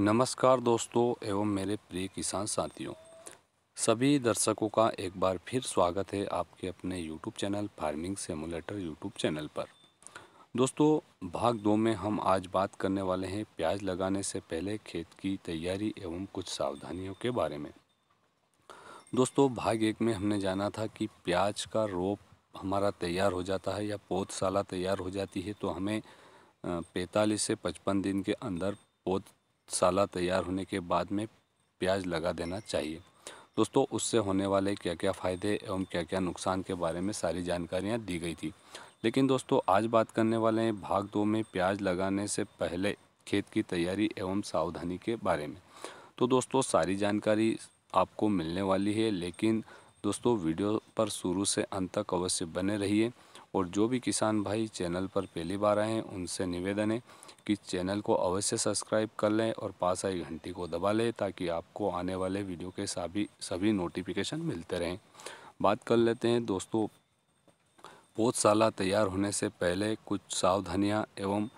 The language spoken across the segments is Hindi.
नमस्कार दोस्तों एवं मेरे प्रिय किसान साथियों सभी दर्शकों का एक बार फिर स्वागत है आपके अपने YouTube channel farming simulator YouTube channel पर दोस्तों भाग दो में हम आज बात करने वाले हैं प्याज लगाने से पहले खेत की तैयारी एवं कुछ सावधानियों के बारे में दोस्तों भाग एक में हमने जाना था कि प्याज का रोप हमारा तैयार हो जाता है या पौधशाला तैयार हो जाती है तो हमें पैंतालीस से पचपन दिन के अंदर पौध साला तैयार होने के बाद में प्याज लगा देना चाहिए दोस्तों उससे होने वाले क्या क्या फ़ायदे एवं क्या क्या नुकसान के बारे में सारी जानकारियाँ दी गई थी लेकिन दोस्तों आज बात करने वाले हैं भाग दो में प्याज लगाने से पहले खेत की तैयारी एवं सावधानी के बारे में तो दोस्तों सारी जानकारी आपको मिलने वाली है लेकिन दोस्तों वीडियो पर शुरू से अंत तक अवश्य बने रहिए और जो भी किसान भाई चैनल पर पहली बार आए हैं उनसे निवेदन है कि चैनल को अवश्य सब्सक्राइब कर लें और पास आई घंटी को दबा लें ताकि आपको आने वाले वीडियो के सभी सभी नोटिफिकेशन मिलते रहें बात कर लेते हैं दोस्तों पौधशाला तैयार होने से पहले कुछ सावधानियाँ एवं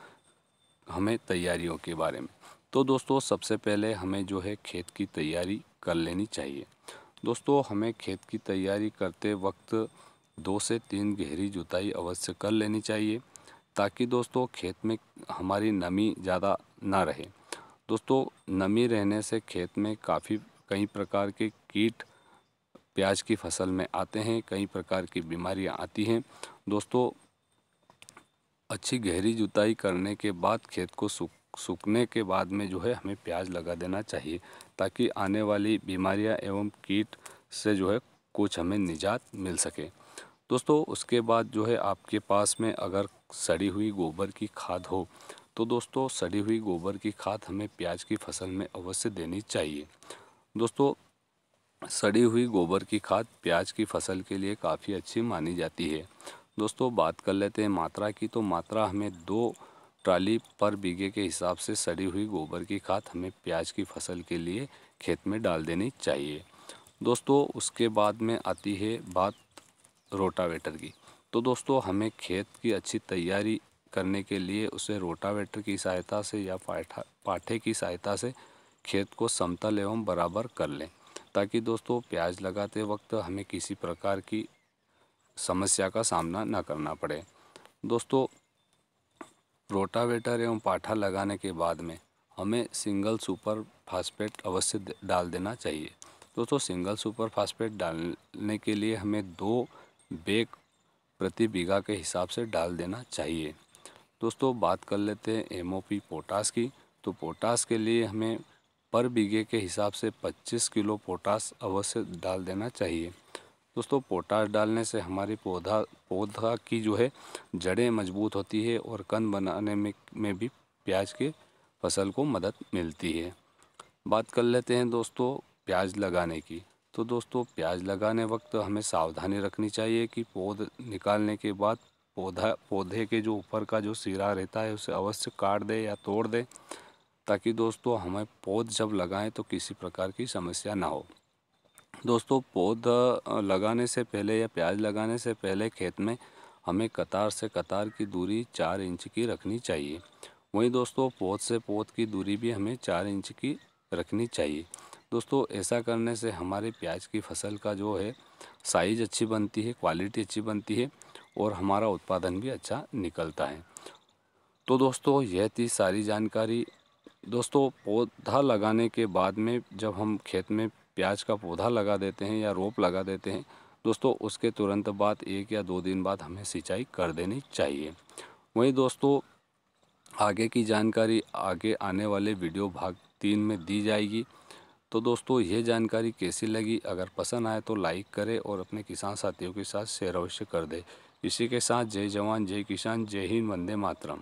हमें तैयारियों के बारे में तो दोस्तों सबसे पहले हमें जो है खेत की तैयारी कर लेनी चाहिए दोस्तों हमें खेत की तैयारी करते वक्त दो से तीन गहरी जुताई अवश्य कर लेनी चाहिए ताकि दोस्तों खेत में हमारी नमी ज़्यादा ना रहे दोस्तों नमी रहने से खेत में काफ़ी कई प्रकार के कीट प्याज की फसल में आते हैं कई प्रकार की बीमारियां आती हैं दोस्तों अच्छी गहरी जुताई करने के बाद खेत को सूख सूखने के बाद में जो है हमें प्याज लगा देना चाहिए ताकि आने वाली बीमारियां एवं कीट से जो है कुछ हमें निजात मिल सके दोस्तों उसके बाद जो है आपके पास में अगर सड़ी हुई गोबर की खाद हो तो दोस्तों सड़ी हुई गोबर की खाद हमें प्याज की फसल में अवश्य देनी चाहिए दोस्तों सड़ी हुई गोबर की खाद प्याज की फसल के लिए काफ़ी अच्छी मानी जाती है दोस्तों बात कर लेते हैं मात्रा की तो मात्रा हमें दो ट्राली पर बीघे के हिसाब से सड़ी हुई गोबर की खाद हमें प्याज की फसल के लिए खेत में डाल देनी चाहिए दोस्तों उसके बाद में आती है बात रोटावेटर की तो दोस्तों हमें खेत की अच्छी तैयारी करने के लिए उसे रोटावेटर की सहायता से या पाठा पाठे की सहायता से खेत को समतल एवं बराबर कर लें ताकि दोस्तों प्याज लगाते वक्त हमें किसी प्रकार की समस्या का सामना न करना पड़े दोस्तों रोटावेटर एवं पाठा लगाने के बाद में हमें सिंगल सुपर फास्फेट अवश्य डाल देना चाहिए दोस्तों सिंगल सुपर फास्फेट डालने के लिए हमें दो बैग प्रति बीघा के हिसाब से डाल देना चाहिए दोस्तों बात कर लेते हैं एमओपी पोटास की तो पोटास के लिए हमें पर बीघे के हिसाब से 25 किलो पोटास अवश्य डाल देना चाहिए दोस्तों पोटास डालने से हमारी पौधा पौधा की जो है जड़ें मजबूत होती है और कन बनाने में में भी प्याज के फसल को मदद मिलती है बात कर लेते हैं दोस्तों प्याज लगाने की तो दोस्तों प्याज लगाने वक्त हमें सावधानी रखनी चाहिए कि पौध निकालने के बाद पौधा पौधे के जो ऊपर का जो सिरा रहता है उसे अवश्य काट दे या तोड़ दे ताकि दोस्तों हमें पौध जब लगाएं तो किसी प्रकार की समस्या ना हो दोस्तों पौध लगाने से पहले या प्याज लगाने से पहले खेत में हमें कतार से कतार की दूरी चार इंच की रखनी चाहिए वहीं दोस्तों पौध से पौध की दूरी भी हमें चार इंच की रखनी चाहिए दोस्तों ऐसा करने से हमारे प्याज की फसल का जो है साइज अच्छी बनती है क्वालिटी अच्छी बनती है और हमारा उत्पादन भी अच्छा निकलता है तो दोस्तों यह थी सारी जानकारी दोस्तों पौधा लगाने के बाद में जब हम खेत में प्याज का पौधा लगा देते हैं या रोप लगा देते हैं दोस्तों उसके तुरंत बाद एक या दो दिन बाद हमें सिंचाई कर देनी चाहिए वहीं दोस्तों आगे की जानकारी आगे आने वाले वीडियो भाग तीन में दी जाएगी तो दोस्तों ये जानकारी कैसी लगी अगर पसंद आए तो लाइक करें और अपने किसान साथियों के साथ शेयर अवश्य कर दे इसी के साथ जय जवान जय किसान जय हिंद वंदे मातरम